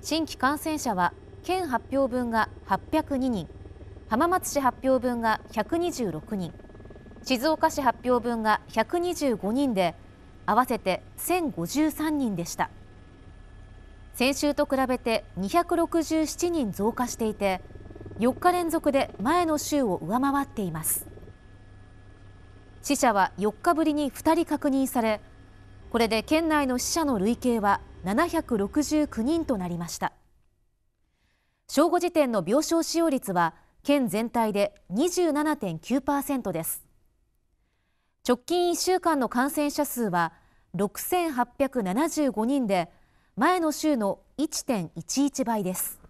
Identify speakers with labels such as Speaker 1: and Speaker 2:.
Speaker 1: 新規感染者は県発表分が802人浜松市発表分が126人静岡市発表分が125人で合わせて1053人でした先週と比べて267人増加していて4日連続で前の週を上回っています死者は4日ぶりに2人確認されこれで県内の死者の累計は769人となりました正午時点の病床使用率は県全体で27.9%です直近1週間の感染者数は6875人で前の週の1.11倍です